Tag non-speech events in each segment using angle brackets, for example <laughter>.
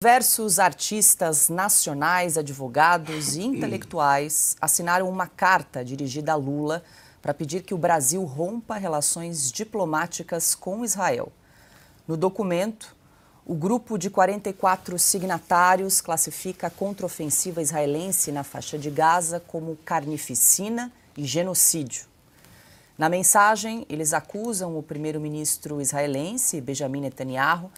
Diversos artistas nacionais, advogados e intelectuais assinaram uma carta dirigida a Lula para pedir que o Brasil rompa relações diplomáticas com Israel. No documento, o grupo de 44 signatários classifica a contraofensiva israelense na faixa de Gaza como carnificina e genocídio. Na mensagem, eles acusam o primeiro-ministro israelense, Benjamin Netanyahu,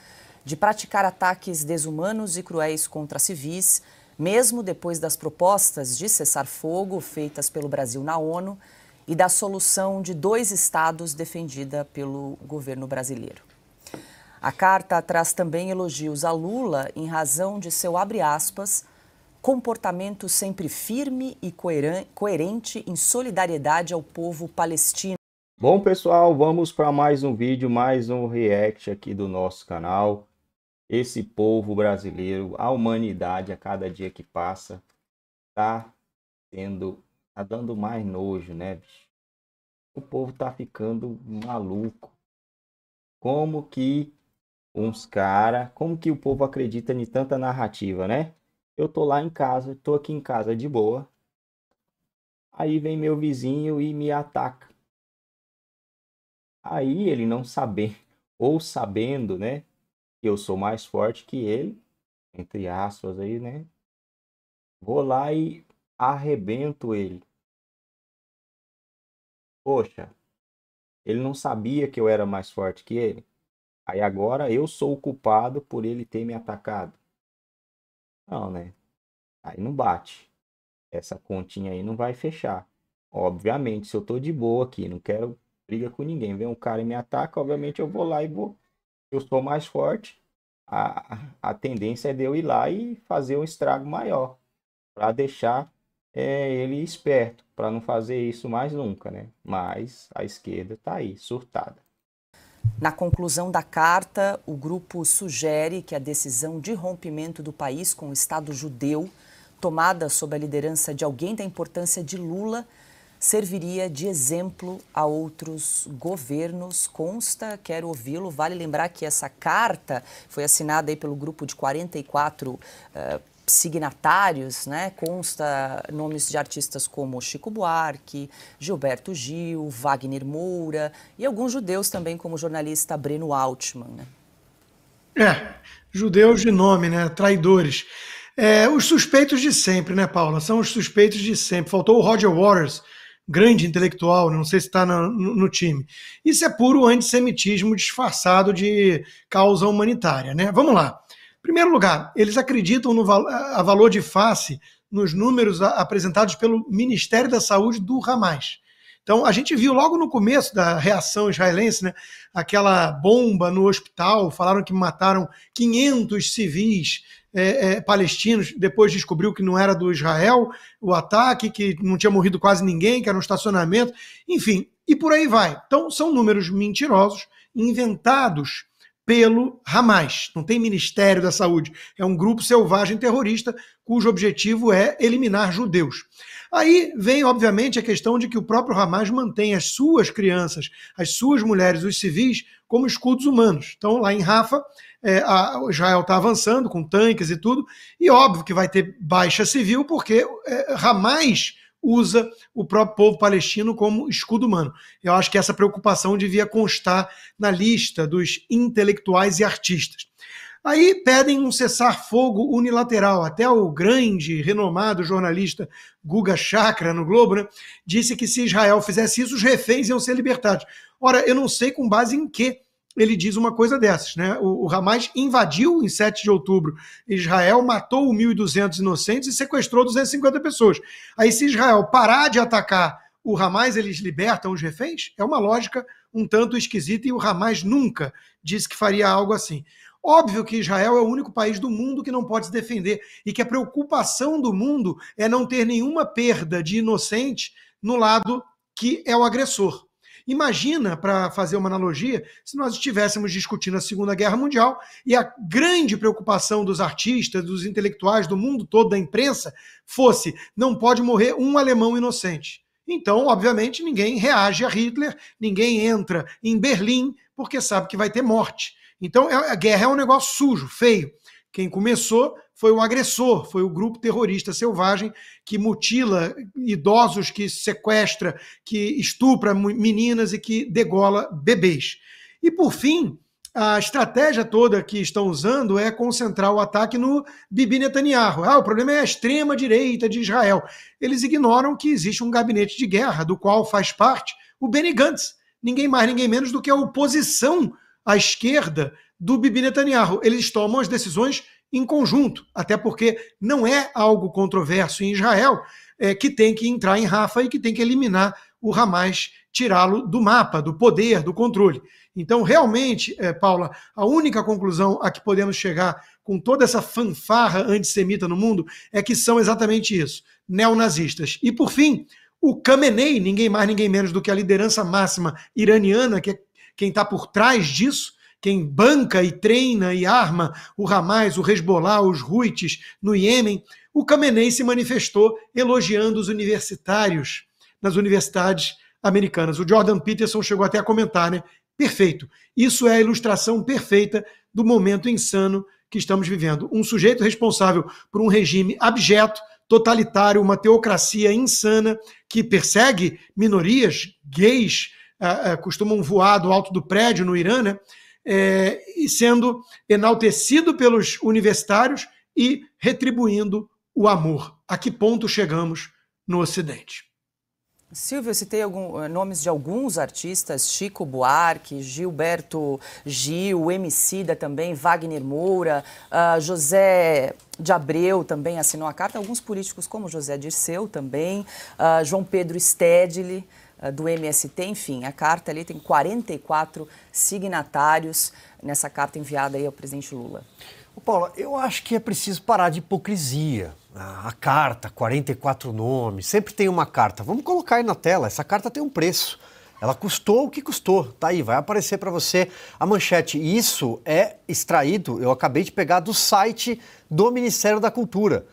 de praticar ataques desumanos e cruéis contra civis, mesmo depois das propostas de cessar fogo feitas pelo Brasil na ONU e da solução de dois estados defendida pelo governo brasileiro. A carta traz também elogios a Lula em razão de seu abre aspas comportamento sempre firme e coerente em solidariedade ao povo palestino. Bom pessoal, vamos para mais um vídeo, mais um react aqui do nosso canal esse povo brasileiro, a humanidade a cada dia que passa, tá tendo tá dando mais nojo, né, bicho? O povo tá ficando maluco. Como que uns cara, como que o povo acredita em tanta narrativa, né? Eu tô lá em casa, tô aqui em casa de boa. Aí vem meu vizinho e me ataca. Aí ele não saber <laughs> ou sabendo, né? eu sou mais forte que ele, entre aspas aí, né? Vou lá e arrebento ele. Poxa, ele não sabia que eu era mais forte que ele. Aí agora eu sou o culpado por ele ter me atacado. Não, né? Aí não bate. Essa continha aí não vai fechar. Obviamente, se eu tô de boa aqui, não quero briga com ninguém, vem um cara e me ataca, obviamente eu vou lá e vou eu sou mais forte, a, a tendência é de eu ir lá e fazer um estrago maior, para deixar é, ele esperto, para não fazer isso mais nunca, né? Mas a esquerda está aí, surtada. Na conclusão da carta, o grupo sugere que a decisão de rompimento do país com o Estado judeu, tomada sob a liderança de alguém da importância de Lula, serviria de exemplo a outros governos. Consta, quero ouvi-lo. Vale lembrar que essa carta foi assinada aí pelo grupo de 44 uh, eh, signatários, né? Consta nomes de artistas como Chico Buarque, Gilberto Gil, Wagner Moura e alguns judeus também, como o jornalista Breno Altman. Né? É, judeus de nome, né? Traidores. É, os suspeitos de sempre, né, Paula? São os suspeitos de sempre. Faltou o Roger Waters, grande intelectual, né? não sei se está no, no, time. Isso é puro antissemitismo disfarçado de causa humanitária, né? Vamos lá. Em primeiro lugar, eles acreditam no a valor de face nos números apresentados pelo Ministério da Saúde do Hamas. Então, a gente viu logo no começo da reação israelense, né, aquela bomba no hospital, falaram que mataram 500 civis, é, é, palestinos, depois descobriu que não era do Israel o ataque, que não tinha morrido quase ninguém, que era um estacionamento, enfim, e por aí vai. Então, são números mentirosos, inventados pelo Hamas. Não tem Ministério da Saúde, é um grupo selvagem terrorista cujo objetivo é eliminar judeus. Aí vem, obviamente, a questão de que o próprio Hamas mantém as suas crianças, as suas mulheres, os civis, como escudos humanos. Então, lá em Rafa, é, a, Israel está avançando com tanques e tudo, e óbvio que vai ter baixa civil, porque é, Hamas usa o próprio povo palestino como escudo humano. Eu acho que essa preocupação devia constar na lista dos intelectuais e artistas. Aí pedem um cessar-fogo unilateral. Até o grande, renomado jornalista Guga Chakra no Globo né, disse que se Israel fizesse isso, os reféns iam ser libertados. Ora, eu não sei com base em que ele diz uma coisa dessas, né? O, o Hamas invadiu em 7 de outubro Israel, matou 1.200 inocentes e sequestrou 250 pessoas. Aí, se Israel parar de atacar o Hamas, eles libertam os reféns? É uma lógica um tanto esquisita e o Hamas nunca disse que faria algo assim. Óbvio que Israel é o único país do mundo que não pode se defender e que a preocupação do mundo é não ter nenhuma perda de inocente no lado que é o agressor. Imagina, para fazer uma analogia, se nós estivéssemos discutindo a Segunda Guerra Mundial e a grande preocupação dos artistas, dos intelectuais, do mundo todo, da imprensa, fosse: não pode morrer um alemão inocente. Então, obviamente, ninguém reage a Hitler, ninguém entra em Berlim porque sabe que vai ter morte. Então, é, a guerra é um negócio sujo, feio. Quem começou foi o agressor, foi o grupo terrorista selvagem que mutila idosos, que sequestra, que estupra meninas e que degola bebês. E, por fim, a estratégia toda que estão usando é concentrar o ataque no Bibi Netanyahu. Ah, o problema é a extrema-direita de Israel. Eles ignoram que existe um gabinete de guerra, do qual faz parte o Benny Gantz, ninguém mais, ninguém menos do que a oposição à esquerda do Bibi Netanyahu. Eles tomam as decisões em conjunto, até porque não é algo controverso em Israel é, que tem que entrar em Rafa e que tem que eliminar o Hamas, tirá-lo do mapa, do poder, do controle. Então, realmente, é, Paula, a única conclusão a que podemos chegar com toda essa fanfarra antissemita no mundo é que são exatamente isso, neonazistas. E, por fim, o Khamenei, ninguém mais, ninguém menos do que a liderança máxima iraniana, que é quem está por trás disso, quem banca e treina e arma o Hamas, o Hezbollah, os Ruites no Iêmen, o Khamenei se manifestou elogiando os universitários nas universidades americanas. O Jordan Peterson chegou até a comentar, né? Perfeito. Isso é a ilustração perfeita do momento insano que estamos vivendo. Um sujeito responsável por um regime abjeto, totalitário, uma teocracia insana que persegue minorias, gays, costumam voar do alto do prédio no Irã, né? É, e sendo enaltecido pelos universitários e retribuindo o amor. A que ponto chegamos no Ocidente? Silvio, eu citei algum, eh, nomes de alguns artistas, Chico Buarque, Gilberto Gil, Emicida também, Wagner Moura, uh, José de Abreu também assinou a carta, alguns políticos como José Dirceu também, uh, João Pedro Stedley. Ah, do MST, enfim, a carta ali tem 44 signatários nessa carta enviada aí ao presidente Lula. Ô Paula, eu acho que é preciso parar de hipocrisia. a carta, 44 nomes, sempre tem uma carta. Vamos colocar aí na tela, essa carta tem um preço. Ela custou o que custou, tá aí, vai aparecer para você a manchete. E isso é extraído, eu acabei de pegar do site do Ministério da Cultura.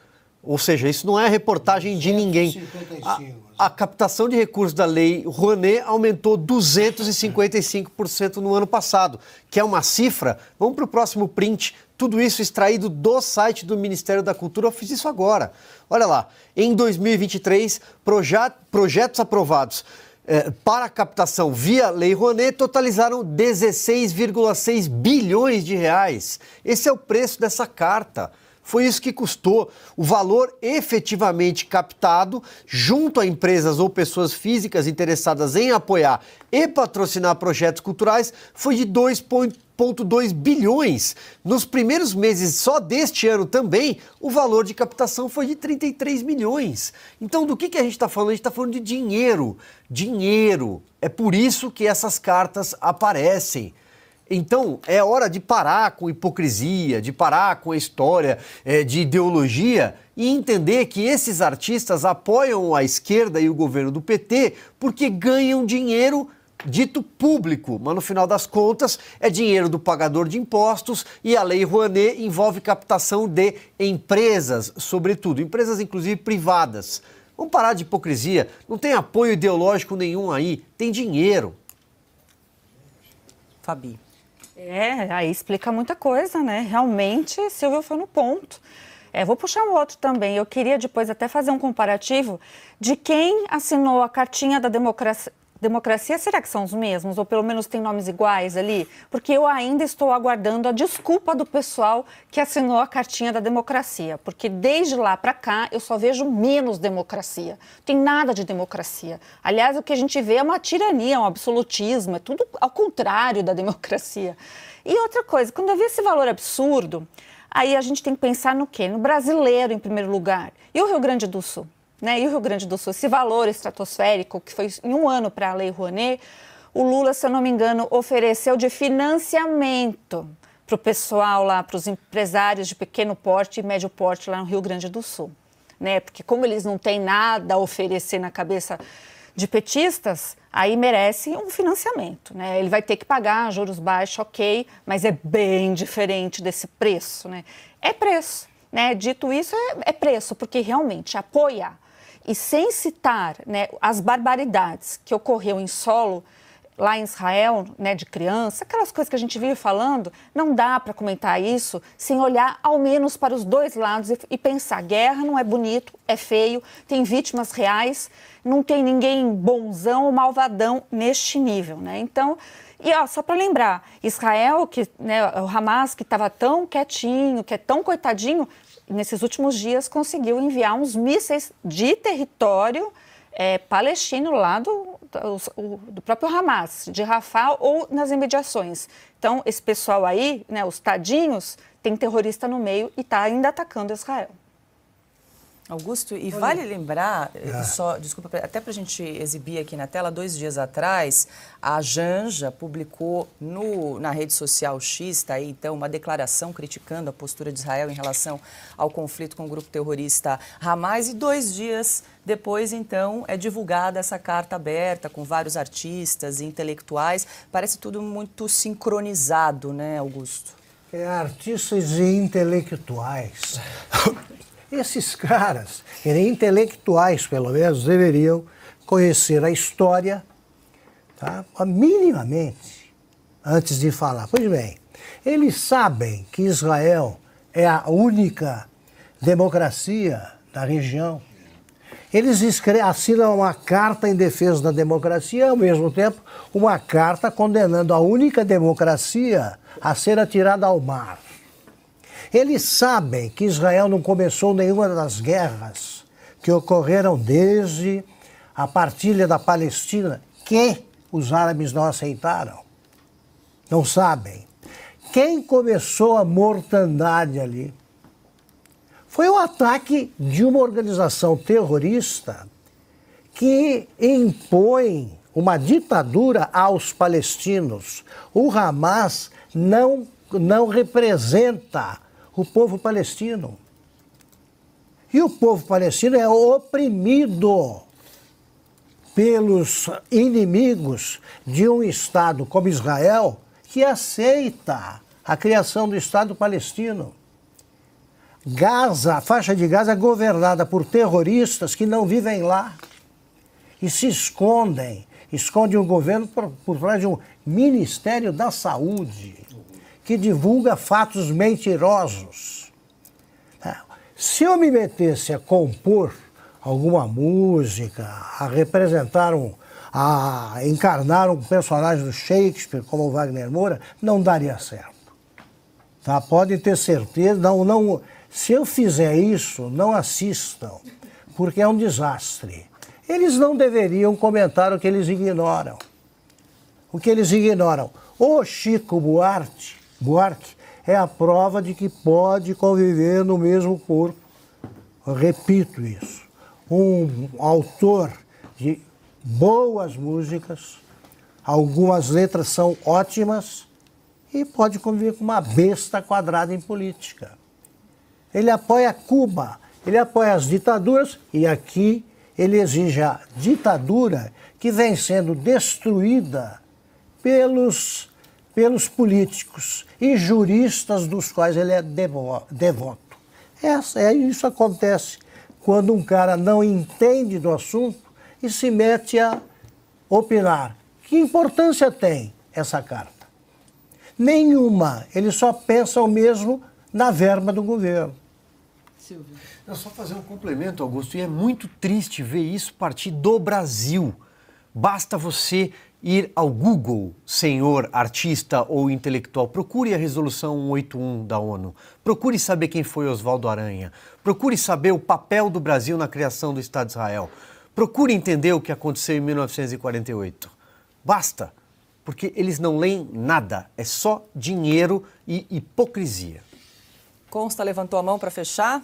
Ou seja, isso não é reportagem de ninguém. A, a captação de recursos da lei Rouanet aumentou 255% no ano passado, que é uma cifra. Vamos para o próximo print. Tudo isso extraído do site do Ministério da Cultura. Eu fiz isso agora. Olha lá. Em 2023, projetos aprovados eh, para a captação via Lei Rouanet totalizaram 16,6 bilhões de reais. Esse é o preço dessa carta. Foi isso que custou o valor efetivamente captado junto a empresas ou pessoas físicas interessadas em apoiar e patrocinar projetos culturais foi de 2,2 bilhões. Nos primeiros meses só deste ano também, o valor de captação foi de 33 milhões. Então, do que, que a gente está falando? A gente está falando de dinheiro. Dinheiro. É por isso que essas cartas aparecem. Então, é hora de parar com hipocrisia, de parar com a história é, de ideologia e entender que esses artistas apoiam a esquerda e o governo do PT porque ganham dinheiro dito público, mas no final das contas é dinheiro do pagador de impostos e a Lei Rouanet envolve captação de empresas, sobretudo, empresas inclusive privadas. Vamos parar de hipocrisia, não tem apoio ideológico nenhum aí, tem dinheiro. Fabi. É, aí explica muita coisa, né? Realmente, Silvio foi no ponto. É, vou puxar um outro também. Eu queria depois até fazer um comparativo de quem assinou a cartinha da democracia, democracia, será que são os mesmos? Ou pelo menos tem nomes iguais ali? Porque eu ainda estou aguardando a desculpa do pessoal que assinou a cartinha da democracia. Porque desde lá para cá eu só vejo menos democracia. Não tem nada de democracia. Aliás, o que a gente vê é uma tirania, um absolutismo, é tudo ao contrário da democracia. E outra coisa, quando havia esse valor absurdo, aí a gente tem que pensar no quê? No brasileiro, em primeiro lugar. E o Rio Grande do Sul? né, e o Rio Grande do Sul, esse valor estratosférico que foi em um ano para a Lei Rouanet, o Lula, se eu não me engano, ofereceu de financiamento para o pessoal lá, para os empresários de pequeno porte e médio porte lá no Rio Grande do Sul. Né? Porque como eles não têm nada a oferecer na cabeça de petistas, aí merece um financiamento. Né? Ele vai ter que pagar juros baixos, ok, mas é bem diferente desse preço. Né? É preço. Né? Dito isso, é, é preço, porque realmente apoiar e sem citar né, as barbaridades que ocorreu em solo lá em Israel, né, de criança, aquelas coisas que a gente vive falando, não dá para comentar isso sem olhar ao menos para os dois lados e, e pensar, guerra não é bonito, é feio, tem vítimas reais, não tem ninguém bonzão ou malvadão neste nível, né? Então, e ó, só para lembrar, Israel, que, né, o Hamas, que estava tão quietinho, que é tão coitadinho, nesses últimos dias, conseguiu enviar uns mísseis de território é, palestino lá do, do, do, próprio Hamas, de Rafah ou nas imediações. Então, esse pessoal aí, né, os tadinhos, tem terrorista no meio e está ainda atacando Israel. Augusto, e vale lembrar, eh, ah. só, desculpa, até para a gente exibir aqui na tela, dois dias atrás, a Janja publicou no, na rede social X, está aí, então, uma declaração criticando a postura de Israel em relação ao conflito com o grupo terrorista Hamas, e dois dias depois, então, é divulgada essa carta aberta com vários artistas e intelectuais. Parece tudo muito sincronizado, né, Augusto? É, artistas e intelectuais. <laughs> Esses caras, intelectuais pelo menos, deveriam conhecer a história tá? minimamente antes de falar. Pois bem, eles sabem que Israel é a única democracia da região. Eles assinam uma carta em defesa da democracia, ao mesmo tempo, uma carta condenando a única democracia a ser atirada ao mar. Eles sabem que Israel não começou nenhuma das guerras que ocorreram desde a partilha da Palestina, que os árabes não aceitaram. Não sabem. Quem começou a mortandade ali foi o ataque de uma organização terrorista que impõe uma ditadura aos palestinos. O Hamas não, não representa o povo palestino. E o povo palestino é oprimido pelos inimigos de um Estado como Israel, que aceita a criação do Estado palestino. Gaza, a faixa de Gaza é governada por terroristas que não vivem lá e se escondem. Esconde o governo por, por trás de um Ministério da Saúde que divulga fatos mentirosos. Tá. Se eu me metesse a compor alguma música, a representar um, a encarnar um personagem do Shakespeare como Wagner Moura, não daria certo. Tá? Pode ter certeza, não, não, se eu fizer isso, não assistam, porque é um desastre. Eles não deveriam comentar o que eles ignoram. O que eles ignoram. O Chico Buarque Buarque é a prova de que pode conviver no mesmo corpo. Repito isso. Um autor de boas músicas, algumas letras são ótimas e pode conviver com uma besta quadrada em política. Ele apoia Cuba, ele apoia as ditaduras e aqui ele exige a ditadura que vem sendo destruída pelos pelos políticos e juristas dos quais ele é devoto. Essa, é, isso acontece quando um cara não entende do assunto e se mete a opinar. Que importância tem essa carta? Nenhuma. Ele só pensa o mesmo na verba do governo. Silvio. Eu só fazer um complemento, Augusto, e é muito triste ver isso partir do Brasil. Basta você ir ao Google, senhor artista ou intelectual, procure a resolução 181 da ONU. Procure saber quem foi Oswaldo Aranha. Procure saber o papel do Brasil na criação do Estado de Israel. Procure entender o que aconteceu em 1948. Basta, porque eles não leem nada, é só dinheiro e hipocrisia. Consta levantou a mão para fechar.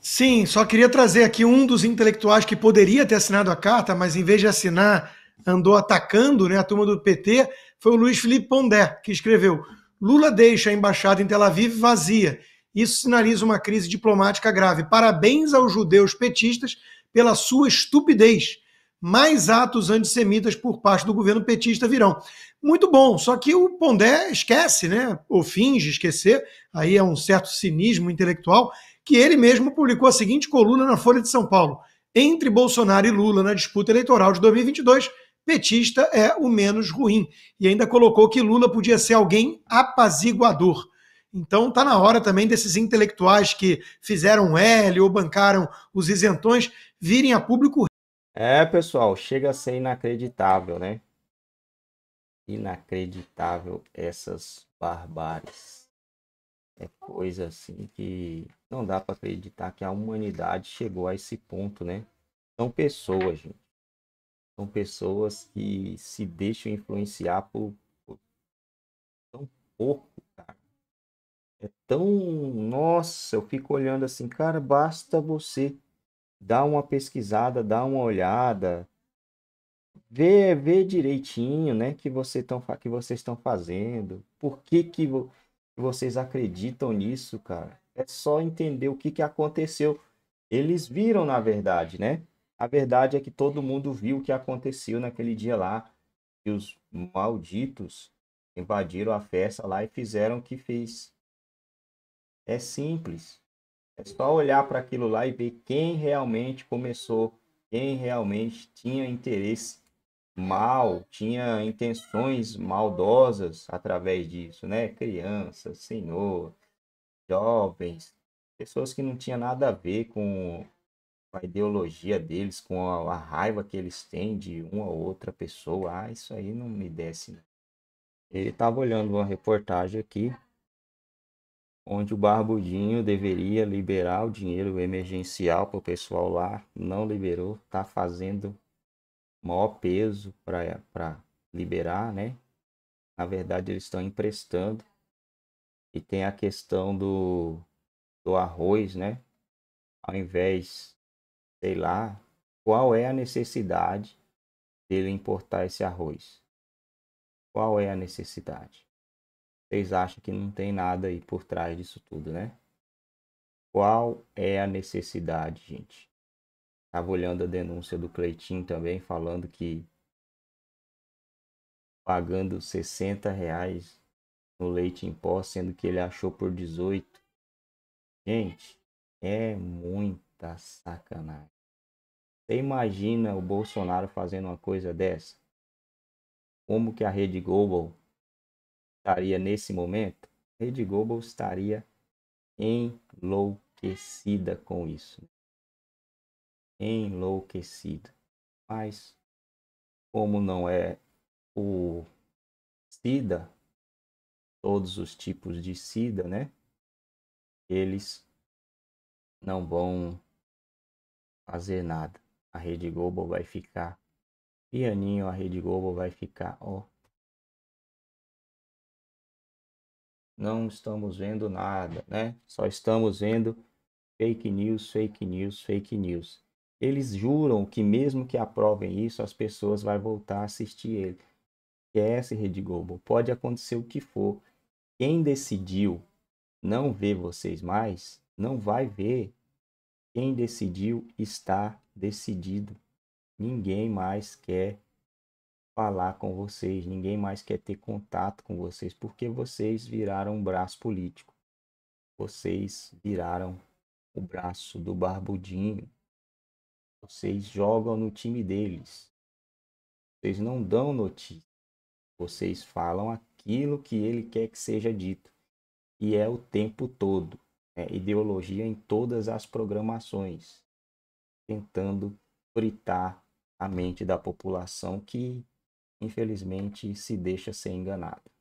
Sim, só queria trazer aqui um dos intelectuais que poderia ter assinado a carta, mas em vez de assinar, andou atacando né, a turma do PT, foi o Luiz Felipe Pondé, que escreveu: Lula deixa a embaixada em Tel Aviv vazia. Isso sinaliza uma crise diplomática grave. Parabéns aos judeus petistas pela sua estupidez. Mais atos antissemitas por parte do governo petista virão. Muito bom, só que o Pondé esquece, né? Ou finge esquecer, aí é um certo cinismo intelectual, que ele mesmo publicou a seguinte coluna na Folha de São Paulo: Entre Bolsonaro e Lula na disputa eleitoral de 2022, petista é o menos ruim. E ainda colocou que Lula podia ser alguém apaziguador. Então tá na hora também desses intelectuais que fizeram L ou bancaram os isentões virem a público. É, pessoal, chega a ser inacreditável, né? Inacreditável essas barbáries. É coisa assim que não dá para acreditar que a humanidade chegou a esse ponto, né? São pessoas, gente. São pessoas que se deixam influenciar por, por tão pouco, cara. É tão. Nossa, eu fico olhando assim, cara, basta você dar uma pesquisada, dar uma olhada, ver, ver direitinho, né, que você tão que vocês estão fazendo. Por que que vo, vocês acreditam nisso, cara? é só entender o que, que aconteceu. Eles viram, na verdade, né? A verdade é que todo mundo viu o que aconteceu naquele dia lá. E os malditos invadiram a festa lá e fizeram o que fez. É simples. É só olhar para aquilo lá e ver quem realmente começou, quem realmente tinha interesse mal, tinha intenções maldosas através disso, né? Criança, senhor, jovens, pessoas que não tinham nada a ver com a ideologia deles, com a, a raiva que eles têm de uma ou outra pessoa. Ah, isso aí não me desce. Né? Ele estava olhando uma reportagem aqui onde o Barbudinho deveria liberar o dinheiro emergencial para o pessoal lá, não liberou, está fazendo maior peso para liberar, né? Na verdade, eles estão emprestando e tem a questão do, do arroz, né? Ao invés, sei lá, qual é a necessidade dele importar esse arroz? Qual é a necessidade? Vocês acham que não tem nada aí por trás disso tudo, né? Qual é a necessidade, gente? Estava olhando a denúncia do Cleitinho também, falando que pagando 60 reais no leite em pó, sendo que ele achou por 18. Gente, é muita sacanagem. Você imagina o Bolsonaro fazendo uma coisa dessa? Como que a Rede Global estaria nesse momento? A Rede Global estaria enlouquecida com isso. Enlouquecida. Mas como não é o SIDA, todos os tipos de sida, né? Eles não vão fazer nada. A Rede Globo vai ficar pianinho, a Rede Globo vai ficar, ó. Não estamos vendo nada, né? Só estamos vendo fake news, fake news, fake news. Eles juram que mesmo que aprovem isso, as pessoas vão voltar a assistir ele. Esquece, Rede Globo. Pode acontecer o que for. Quem decidiu não ver vocês mais, não vai ver. Quem decidiu está decidido. Ninguém mais quer falar com vocês, ninguém mais quer ter contato com vocês, porque vocês viraram um braço político. Vocês viraram o braço do barbudinho. Vocês jogam no time deles. Vocês não dão notícia. Vocês falam aquilo que ele quer que seja dito. E é o tempo todo. É ideologia em todas as programações, tentando fritar a mente da população que, infelizmente, se deixa ser enganada.